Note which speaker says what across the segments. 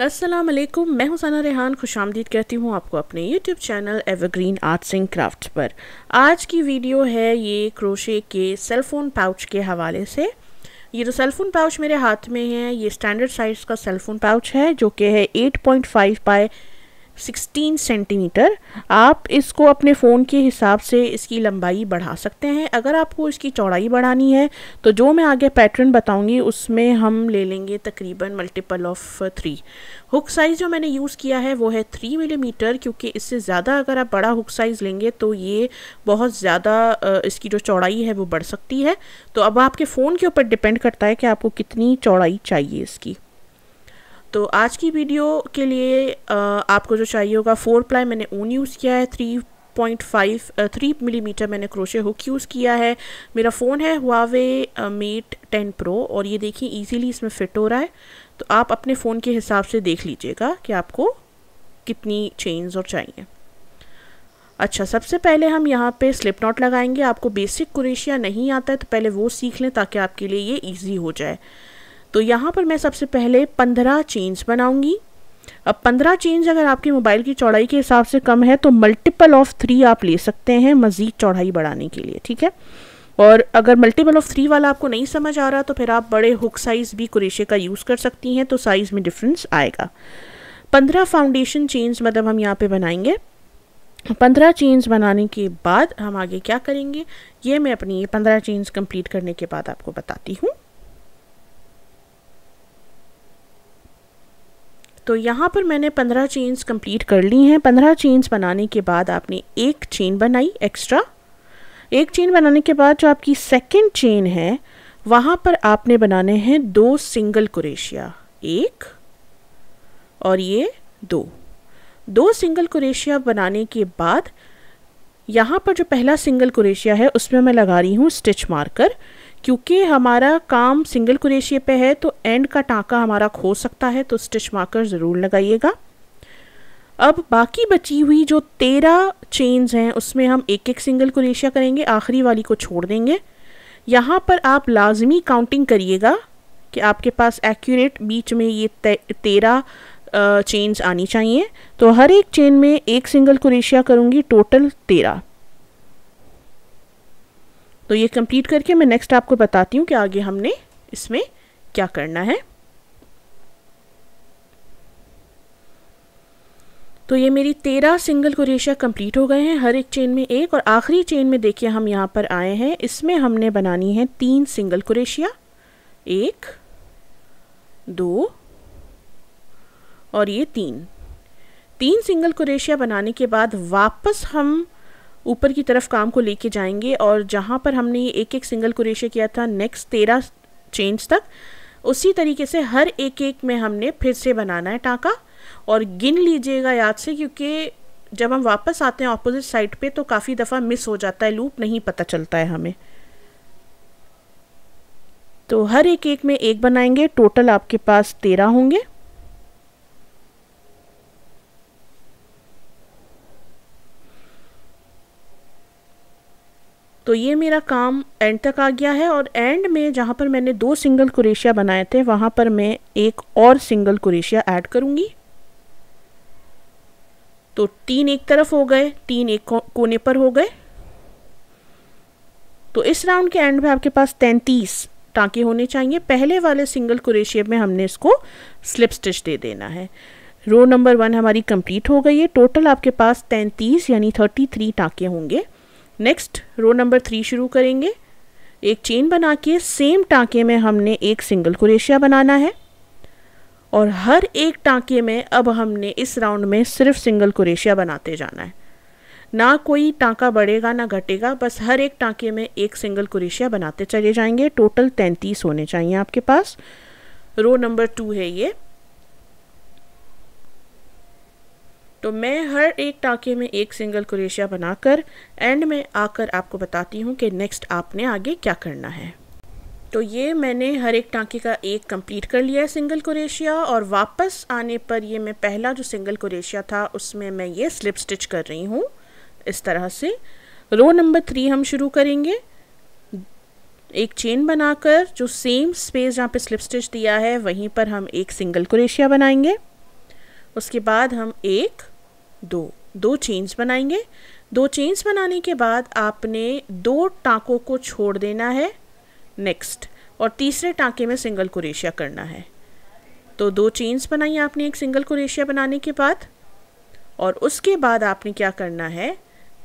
Speaker 1: अस्सलाम वालेकुम मैं हुसाना रेहान खुश आमदीद कहती हूँ आपको अपने YouTube channel evergreen arts and craft पर आज की वीडियो है ये क्रोशे के सेलफ़ोन पाउच के हवाले से ये जो सेलफ़ोन पाउच मेरे हाथ में है ये स्टैंडर्ड साइज़ का सेलफ़ोन पाउच है जो कि है 8.5 point five by sixteen centimeter आप इसको अपने फ़ोन के हिसाब से इसकी लंबाई बढ़ा सकते हैं अगर आपको इसकी चौड़ाई बढ़ानी है तो जो मैं आगे पैटर्न बताऊंगी उसमें हम ले लेंगे तकरीबन multiple of three hook size जो मैंने यूज़ किया है वो है थ्री मिलीमीटर क्योंकि इससे ज़्यादा अगर आप बड़ा हुक साइज़ लेंगे तो ये बहुत ज़्यादा इसकी जो चौड़ाई है वो बढ़ सकती है तो अब आपके फ़ोन के ऊपर डिपेंड करता है कि आपको कितनी चौड़ाई चाहिए इसकी तो आज की वीडियो के लिए आपको जो चाहिए होगा फोर प्लाई मैंने ऊन यूज़ किया है three point five three millimeter मैंने क्रोशे हुक यूज़ किया है मेरा फ़ोन है हुआवे मेट टेन प्रो और ये देखिए इजीली इसमें फ़िट हो रहा है तो आप अपने फ़ोन के हिसाब से देख लीजिएगा कि आपको कितनी चेन्स और चाहिए अच्छा सबसे पहले हम यहाँ पे स्लिप नॉट लगाएंगे आपको बेसिक कुरेशिया नहीं आता है तो पहले वो सीख लें ताकि आपके लिए ये ईजी हो जाए तो यहाँ पर मैं सबसे पहले पंद्रह चेन्स बनाऊँगी अब पंद्रह चेन्स अगर आपके मोबाइल की चौड़ाई के हिसाब से कम है तो मल्टीपल ऑफ थ्री आप ले सकते हैं मज़ीद चौड़ाई बढ़ाने के लिए ठीक है और अगर मल्टीपल ऑफ थ्री वाला आपको नहीं समझ आ रहा तो फिर आप बड़े हुक साइज़ भी कुरेशे का यूज़ कर सकती हैं तो साइज़ में डिफरेंस आएगा पंद्रह फाउंडेशन चेन्स मतलब हम यहाँ पे बनाएंगे पंद्रह चेन्स बनाने के बाद हम आगे क्या करेंगे ये मैं अपनी ये पंद्रह चेन्स कंप्लीट करने के बाद आपको बताती हूँ तो यहाँ पर मैंने पंद्रह चेन्स कंप्लीट कर ली हैं पंद्रह चेन्स बनाने के बाद आपने एक चेन बनाई एक्स्ट्रा एक चेन बनाने के बाद जो आपकी सेकंड चेन है वहाँ पर आपने बनाने हैं दो सिंगल कुरेशिया एक और ये दो दो सिंगल कुरेशिया बनाने के बाद यहाँ पर जो पहला सिंगल कुरेशिया है उसमें मैं लगा रही हूँ स्टिच मार्कर क्योंकि हमारा काम सिंगल कुरेशिए पे है तो एंड का टाँका हमारा खो सकता है तो स्टिच मार्कर ज़रूर लगाइएगा अब बाकी बची हुई जो तेरह चेन्स हैं उसमें हम एक एक सिंगल कुरेशिया करेंगे आखिरी वाली को छोड़ देंगे यहाँ पर आप लाजमी काउंटिंग करिएगा कि आपके पास एक्यूरेट बीच में ये ते, तेरह चेन्स आनी चाहिए तो हर एक चेन में एक सिंगल कुरेशिया करूँगी टोटल तेरह तो ये कंप्लीट करके मैं नेक्स्ट आपको बताती हूँ कि आगे हमने इसमें क्या करना है तो ये मेरी तेरह सिंगल कुरेशा कंप्लीट हो गए हैं हर एक चेन में एक और आखिरी चेन में देखिए हम यहाँ पर आए हैं इसमें हमने बनानी है तीन सिंगल कुरेशिया एक दो और ये तीन तीन सिंगल कुरेशिया बनाने के बाद वापस हम ऊपर की तरफ काम को लेके जाएंगे और जहाँ पर हमने एक एक सिंगल कुरेशे किया था नेक्स्ट तेरह चेंज तक उसी तरीके से हर एक एक में हमने फिर से बनाना है टाँका और गिन लीजिएगा याद से क्योंकि जब हम वापस आते हैं ऑपोजिट साइड पे तो काफ़ी दफ़ा मिस हो जाता है लूप नहीं पता चलता है हमें तो हर एक एक में एक बनाएंगे टोटल आपके पास तेरह होंगे तो ये मेरा काम एंड तक आ गया है और एंड में जहाँ पर मैंने दो सिंगल कुरेशिया बनाए थे वहाँ पर मैं एक और सिंगल कुरेशिया ऐड करूँगी तो तीन एक तरफ हो गए तीन एक कोने पर हो गए तो इस राउंड के एंड में आपके पास तैंतीस टाँके होने चाहिए पहले वाले सिंगल कुरेशिया में हमने इसको स्लिप स्टिच दे देना है रो नंबर वन हमारी कंप्लीट हो गई है टोटल आपके पास तैंतीस यानी थर्टी थ्री टाँके होंगे नेक्स्ट रो नंबर थ्री शुरू करेंगे एक चेन बना के सेम टाँके में हमने एक सिंगल क्रोशिया बनाना है और हर एक टाँके में अब हमने इस राउंड में सिर्फ सिंगल क्रोशिया बनाते जाना है ना कोई टाँका बढ़ेगा ना घटेगा बस हर एक टाँके में एक सिंगल क्रोशिया बनाते चले जाएंगे टोटल तैंतीस होने चाहिए आपके पास रो नंबर टू है ये तो मैं हर एक टाँके में एक सिंगल क्रेशिया बनाकर एंड में आकर आपको बताती हूँ कि नेक्स्ट आपने आगे क्या करना है तो ये मैंने हर एक टाँके का एक कंप्लीट कर लिया है सिंगल क्रेशिया और वापस आने पर ये मैं पहला जो सिंगल कुरेशिया था उसमें मैं ये स्लिप स्टिच कर रही हूँ इस तरह से रो नंबर थ्री हम शुरू करेंगे एक चेन बनाकर जो सेम स्पेस जहाँ पे स्लिप स्टिच दिया है वहीं पर हम एक सिंगल कुरेशिया बनाएंगे उसके बाद हम एक दो दो चेन्स बनाएंगे दो चेन्स बनाने के बाद आपने दो टाँकों को छोड़ देना है नेक्स्ट और तीसरे टाँके में सिंगल कुरेशिया करना है तो दो चेन्स बनाई आपने एक सिंगल कुरेशिया बनाने के बाद और उसके बाद आपने क्या करना है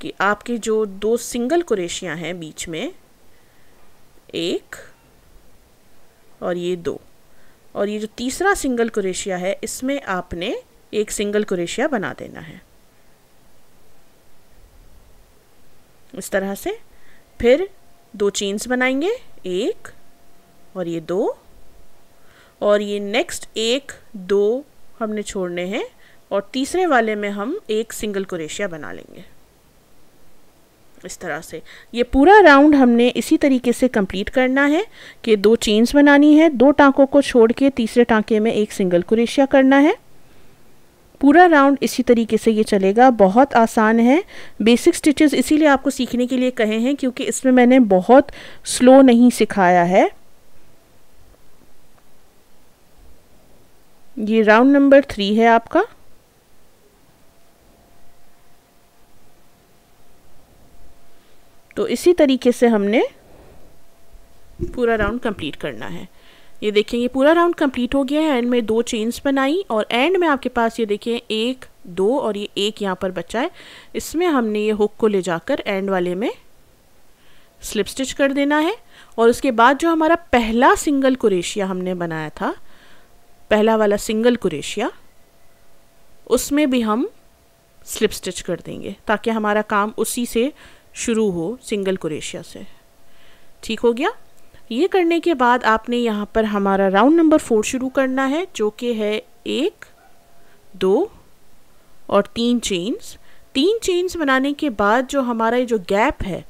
Speaker 1: कि आपके जो दो सिंगल कुरेशियाँ हैं बीच में एक और ये दो और ये जो तीसरा सिंगल कुरेशिया है इसमें आपने एक सिंगल कुरेशिया बना देना है इस तरह से फिर दो चेन्स बनाएंगे एक और ये दो और ये नेक्स्ट एक दो हमने छोड़ने हैं और तीसरे वाले में हम एक सिंगल क्रेशिया बना लेंगे इस तरह से ये पूरा राउंड हमने इसी तरीके से कंप्लीट करना है कि दो चेन्स बनानी है दो टांकों को छोड़ के तीसरे टांके में एक सिंगल क्रेशिया करना है पूरा राउंड इसी तरीके से ये चलेगा बहुत आसान है बेसिक स्टिचेस इसीलिए आपको सीखने के लिए कहे हैं क्योंकि इसमें मैंने बहुत स्लो नहीं सिखाया है ये राउंड नंबर थ्री है आपका तो इसी तरीके से हमने पूरा राउंड कंप्लीट करना है ये देखें ये पूरा राउंड कंप्लीट हो गया है एंड में दो चेन्स बनाई और एंड में आपके पास ये देखें एक दो और ये एक यहाँ पर बचा है इसमें हमने ये हुक को ले जाकर एंड वाले में स्लिप स्टिच कर देना है और उसके बाद जो हमारा पहला सिंगल कुरेशिया हमने बनाया था पहला वाला सिंगल कुरेशिया उसमें भी हम स्लिप स्टिच कर देंगे ताकि हमारा काम उसी से शुरू हो सिंगल कुरेशिया से ठीक हो गया ये करने के बाद आपने यहाँ पर हमारा राउंड नंबर फोर शुरू करना है जो कि है एक दो और तीन चेन्स तीन चेन्स बनाने के बाद जो हमारा ये जो गैप है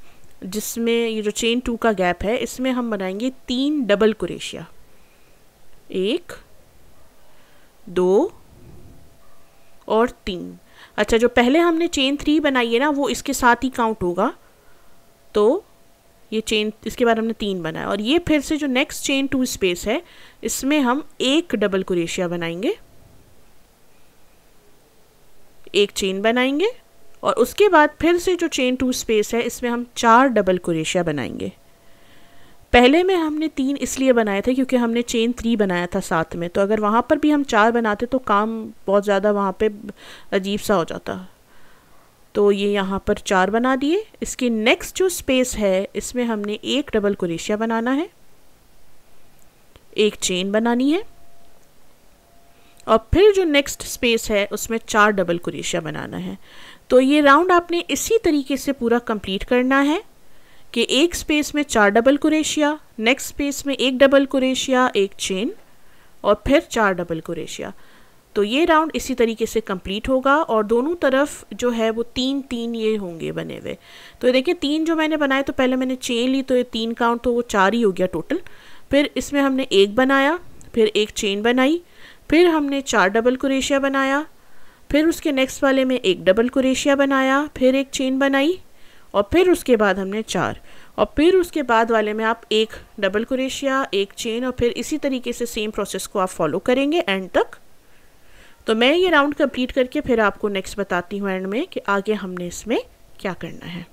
Speaker 1: जिसमें ये जो चेन टू का गैप है इसमें हम बनाएंगे तीन डबल कुरेशिया एक दो और तीन अच्छा जो पहले हमने चेन थ्री बनाई है ना वो इसके साथ ही काउंट होगा तो ये चेन इसके बाद हमने तीन बनाया और ये फिर से जो नेक्स्ट चेन टू स्पेस है इसमें हम एक डबल कुरेशिया बनाएंगे एक चेन बनाएंगे और उसके बाद फिर से जो चेन टू स्पेस है इसमें हम चार डबल कुरेशिया बनाएंगे पहले में हमने तीन इसलिए बनाए थे क्योंकि हमने चेन थ्री बनाया था साथ में तो अगर वहाँ पर भी हम चार बनाते तो काम बहुत ज़्यादा वहाँ पे अजीब सा हो जाता तो ये यहाँ पर चार बना दिए इसकी नेक्स्ट जो स्पेस है इसमें हमने एक डबल कुरेशिया बनाना है एक चेन बनानी है और फिर जो नेक्स्ट स्पेस है उसमें चार डबल कुरेशिया बनाना है तो ये राउंड आपने इसी तरीके से पूरा कंप्लीट करना है कि एक स्पेस में चार डबल कुरेशिया नेक्स्ट स्पेस में एक डबल कुरेशिया एक चेन और फिर चार डबल कुरेशिया तो ये राउंड इसी तरीके से कंप्लीट होगा और दोनों तरफ जो है वो तीन तीन ये होंगे बने हुए तो ये देखिए तीन जो मैंने बनाए तो पहले मैंने चेन ली तो ये तीन काउंट तो वो चार ही हो गया टोटल फिर इसमें हमने एक बनाया फिर एक चेन बनाई फिर हमने चार डबल कुरेशिया बनाया फिर उसके नेक्स्ट वाले में एक डबल कुरेशिया बनाया फिर एक चेन बनाई और फिर उसके बाद हमने चार और फिर उसके बाद वाले में आप एक डबल कुरेशिया एक चेन और फिर इसी तरीके से सेम प्रोसेस को आप फॉलो करेंगे एंड तक तो मैं ये राउंड कंप्लीट करके फिर आपको नेक्स्ट बताती हूँ एंड में कि आगे हमने इसमें क्या करना है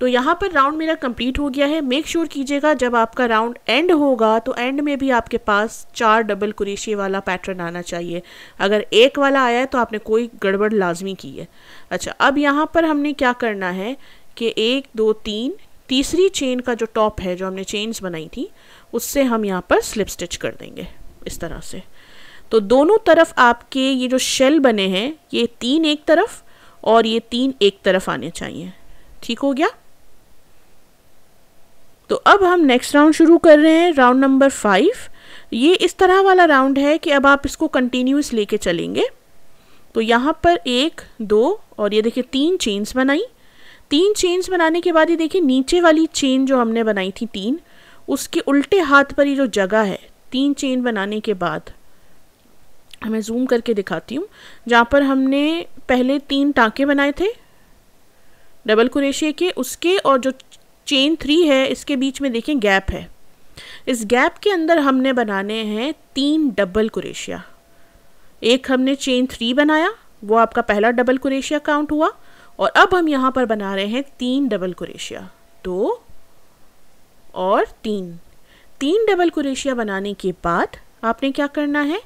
Speaker 1: तो यहाँ पर राउंड मेरा कंप्लीट हो गया है मेक श्योर sure कीजिएगा जब आपका राउंड एंड होगा तो एंड में भी आपके पास चार डबल कुरेशी वाला पैटर्न आना चाहिए अगर एक वाला आया है तो आपने कोई गड़बड़ लाजमी की है अच्छा अब यहाँ पर हमने क्या करना है कि एक दो तीन तीसरी चेन का जो टॉप है जो हमने चेन्स बनाई थी उससे हम यहाँ पर स्लिप स्टिच कर देंगे इस तरह से तो दोनों तरफ आपके ये जो शेल बने हैं ये तीन एक तरफ और ये तीन एक तरफ आने चाहिए ठीक हो गया तो अब हम नेक्स्ट राउंड शुरू कर रहे हैं राउंड नंबर फाइव ये इस तरह वाला राउंड है कि अब आप इसको कंटिन्यूस लेके चलेंगे तो यहाँ पर एक दो और ये देखिए तीन चेन्स बनाई तीन चेन्स बनाने के बाद ये देखिए नीचे वाली चेन जो हमने बनाई थी तीन उसके उल्टे हाथ पर ये जो जगह है तीन चेन बनाने के बाद मैं जूम करके दिखाती हूँ जहाँ पर हमने पहले तीन टाँके बनाए थे डबल कुरेशिए के उसके और जो चेन थ्री है इसके बीच में देखें गैप है इस गैप के अंदर हमने बनाने हैं तीन डबल कुरेशिया एक हमने चेन थ्री बनाया वो आपका पहला डबल कुरेशिया काउंट हुआ और अब हम यहाँ पर बना रहे हैं तीन डबल कुरेशिया दो और तीन तीन डबल कुरेशिया बनाने के बाद आपने क्या करना है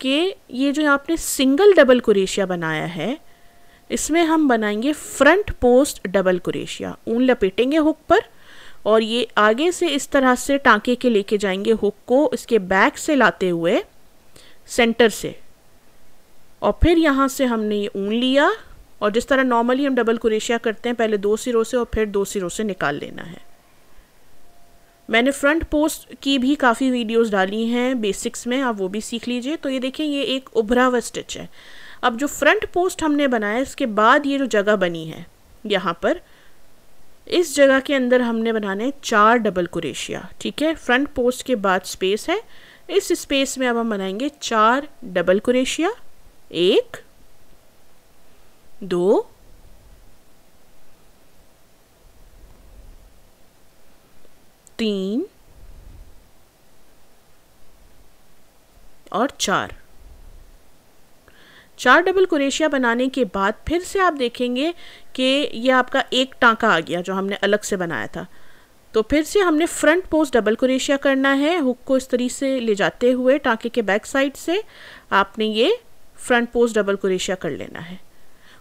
Speaker 1: कि ये जो आपने सिंगल डबल कुरेशिया बनाया है इसमें हम बनाएंगे फ्रंट पोस्ट डबल कुरेशिया ऊन लपेटेंगे हुक पर और ये आगे से इस तरह से टाँके के लेके जाएंगे हुक को इसके बैक से लाते हुए सेंटर से और फिर यहाँ से हमने ये ऊन लिया और जिस तरह नॉर्मली हम डबल कुरेशिया करते हैं पहले दो सिरों से और फिर दो सिरों से निकाल लेना है मैंने फ्रंट पोस्ट की भी काफ़ी वीडियोस डाली हैं बेसिक्स में आप वो भी सीख लीजिए तो ये देखिए ये एक उभरा हुआ स्टिच है अब जो फ्रंट पोस्ट हमने बनाया इसके बाद ये जो जगह बनी है यहाँ पर इस जगह के अंदर हमने बनाने हैं चार डबल कुरेशिया ठीक है फ्रंट पोस्ट के बाद स्पेस है इस स्पेस में अब हम बनाएंगे चार डबल कुरेशिया एक दो तीन और चार चार डबल कुरेशिया बनाने के बाद फिर से आप देखेंगे कि ये आपका एक टाँका आ गया जो हमने अलग से बनाया था तो फिर से हमने फ्रंट पोस्ट डबल कुरेशिया करना है हुक को इस तरीके से ले जाते हुए टाँके के बैक साइड से आपने ये फ्रंट पोस्ट डबल कुरेशिया कर लेना है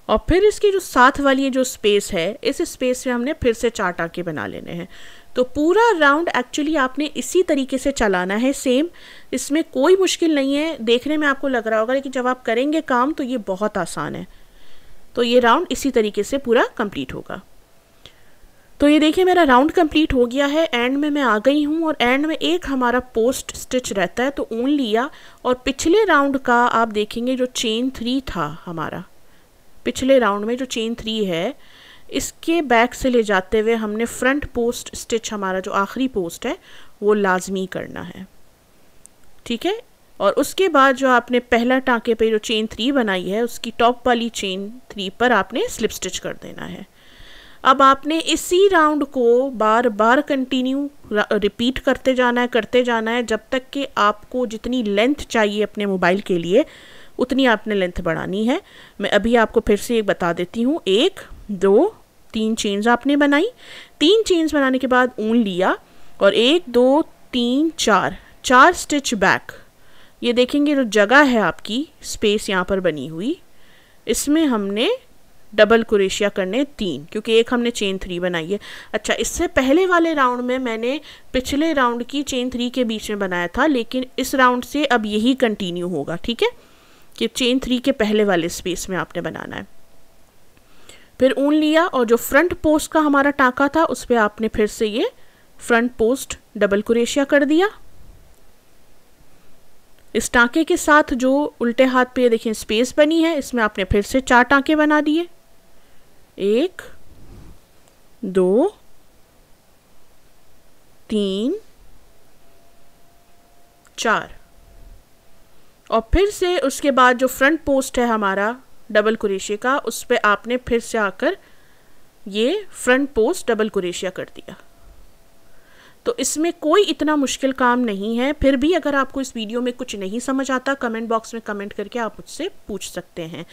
Speaker 1: और फिर इसकी जो साथ वाली जो स्पेस है इस स्पेस में हमने फिर से चार टाँके बना लेने हैं तो पूरा राउंड एक्चुअली आपने इसी तरीके से चलाना है सेम इसमें कोई मुश्किल नहीं है देखने में आपको लग रहा होगा लेकिन जब आप करेंगे काम तो ये बहुत आसान है तो ये राउंड इसी तरीके से पूरा कंप्लीट होगा तो ये देखिए मेरा राउंड कंप्लीट हो गया है एंड में मैं आ गई हूँ और एंड में एक हमारा पोस्ट स्टिच रहता है तो ऊन लिया और पिछले राउंड का आप देखेंगे जो चेन थ्री था हमारा पिछले राउंड में जो चेन थ्री है इसके बैक से ले जाते हुए हमने फ्रंट पोस्ट स्टिच हमारा जो आखिरी पोस्ट है वो लाजमी करना है ठीक है और उसके बाद जो आपने पहला टाँके पे जो चेन थ्री बनाई है उसकी टॉप वाली चेन थ्री पर आपने स्लिप स्टिच कर देना है अब आपने इसी राउंड को बार बार कंटिन्यू रिपीट करते जाना है करते जाना है जब तक कि आपको जितनी लेंथ चाहिए अपने मोबाइल के लिए उतनी आपने लेंथ बढ़ानी है मैं अभी आपको फिर से एक बता देती हूँ एक दो तीन चेन्स आपने बनाई तीन चेन्स बनाने के बाद ऊन लिया और एक दो तीन चार चार स्टिच बैक ये देखेंगे जो जगह है आपकी स्पेस यहाँ पर बनी हुई इसमें हमने डबल कुरेशिया करने तीन क्योंकि एक हमने चेन थ्री बनाई है अच्छा इससे पहले वाले राउंड में मैंने पिछले राउंड की चेन थ्री के बीच में बनाया था लेकिन इस राउंड से अब यही कंटिन्यू होगा ठीक है कि चेन थ्री के पहले वाले स्पेस में आपने बनाना है फिर ऊन लिया और जो फ्रंट पोस्ट का हमारा टाँका था उस पर आपने फिर से ये फ्रंट पोस्ट डबल कुरेशिया कर दिया इस टाँके के साथ जो उल्टे हाथ पे देखिए स्पेस बनी है इसमें आपने फिर से चार टाँके बना दिए एक दो तीन चार और फिर से उसके बाद जो फ्रंट पोस्ट है हमारा डबल कुरेशिया का उस पर आपने फिर से आकर ये फ्रंट पोस्ट डबल कुरेशिया कर दिया तो इसमें कोई इतना मुश्किल काम नहीं है फिर भी अगर आपको इस वीडियो में कुछ नहीं समझ आता कमेंट बॉक्स में कमेंट करके आप मुझसे पूछ सकते हैं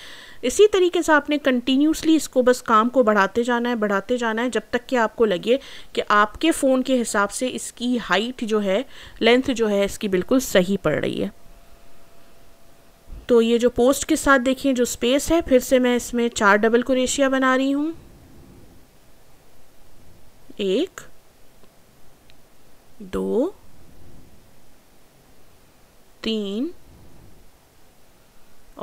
Speaker 1: इसी तरीके से आपने कंटिन्यूसली इसको बस काम को बढ़ाते जाना है बढ़ाते जाना है जब तक कि आपको लगे कि आपके फ़ोन के हिसाब से इसकी हाइट जो है लेंथ जो है इसकी बिल्कुल सही पड़ रही है तो ये जो पोस्ट के साथ देखिए जो स्पेस है फिर से मैं इसमें चार डबल कुरेशिया बना रही हूँ एक दो तीन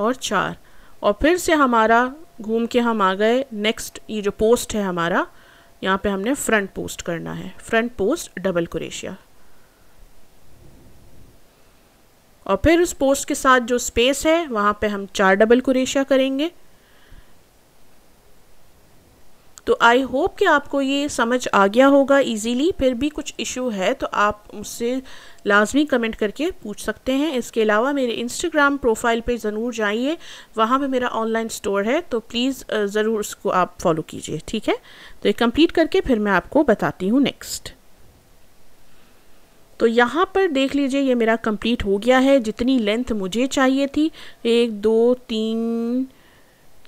Speaker 1: और चार और फिर से हमारा घूम के हम आ गए नेक्स्ट ये जो पोस्ट है हमारा यहाँ पे हमने फ्रंट पोस्ट करना है फ्रंट पोस्ट डबल कुरेशिया और फिर उस पोस्ट के साथ जो स्पेस है वहाँ पे हम चार डबल कुरेशिया करेंगे तो आई होप कि आपको ये समझ आ गया होगा इजीली फिर भी कुछ इशू है तो आप मुझसे लाजमी कमेंट करके पूछ सकते हैं इसके अलावा मेरे इंस्टाग्राम प्रोफाइल पे ज़रूर जाइए वहाँ पे मेरा ऑनलाइन स्टोर है तो प्लीज़ ज़रूर उसको आप फॉलो कीजिए ठीक है तो ये कंप्लीट करके फिर मैं आपको बताती हूँ नेक्स्ट तो यहाँ पर देख लीजिए ये मेरा कंप्लीट हो गया है जितनी लेंथ मुझे चाहिए थी एक दो तीन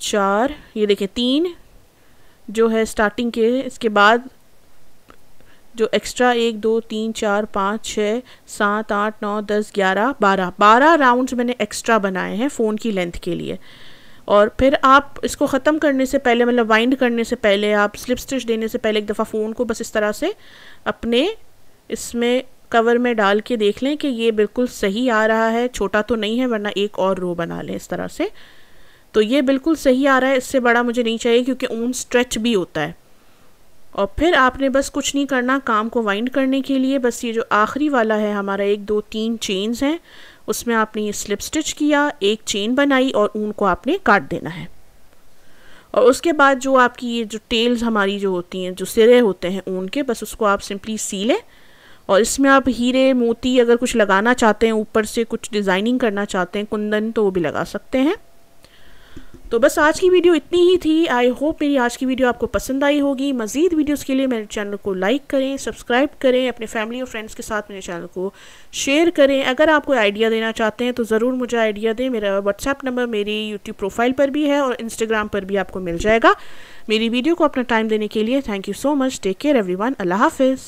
Speaker 1: चार ये देखिए तीन जो है स्टार्टिंग के इसके बाद जो एक्स्ट्रा एक दो तीन चार पाँच छः सात आठ नौ दस ग्यारह बारह बारह राउंड्स मैंने एक्स्ट्रा बनाए हैं फ़ोन की लेंथ के लिए और फिर आप इसको ख़त्म करने से पहले मतलब वाइंड करने से पहले आप स्लिप स्टिच देने से पहले एक दफ़ा फ़ोन को बस इस तरह से अपने इसमें कवर में डाल के देख लें कि ये बिल्कुल सही आ रहा है छोटा तो नहीं है वरना एक और रो बना लें इस तरह से तो ये बिल्कुल सही आ रहा है इससे बड़ा मुझे नहीं चाहिए क्योंकि ऊन स्ट्रेच भी होता है और फिर आपने बस कुछ नहीं करना काम को वाइंड करने के लिए बस ये जो आखिरी वाला है हमारा एक दो तीन चेन्स हैं उसमें आपने ये स्लिप स्टिच किया एक चेन बनाई और ऊन को आपने काट देना है और उसके बाद जो आपकी ये जो टेल्स हमारी जो होती हैं जो सिरे होते हैं ऊन के बस उसको आप सिंपली सी लें और इसमें आप हीरे मोती अगर कुछ लगाना चाहते हैं ऊपर से कुछ डिज़ाइनिंग करना चाहते हैं कुंदन तो वो भी लगा सकते हैं तो बस आज की वीडियो इतनी ही थी आई होप मेरी आज की वीडियो आपको पसंद आई होगी मज़ीद वीडियोस के लिए मेरे चैनल को लाइक करें सब्सक्राइब करें अपने फैमिली और फ्रेंड्स के साथ मेरे चैनल को शेयर करें अगर आप कोई आइडिया देना चाहते हैं तो ज़रूर मुझे आइडिया दें मेरा व्हाट्सएप नंबर मेरी यूट्यूब प्रोफाइल पर भी है और इंस्टाग्राम पर भी आपको मिल जाएगा मेरी वीडियो को अपना टाइम देने के लिए thank you so much take care every Allah हाफिज़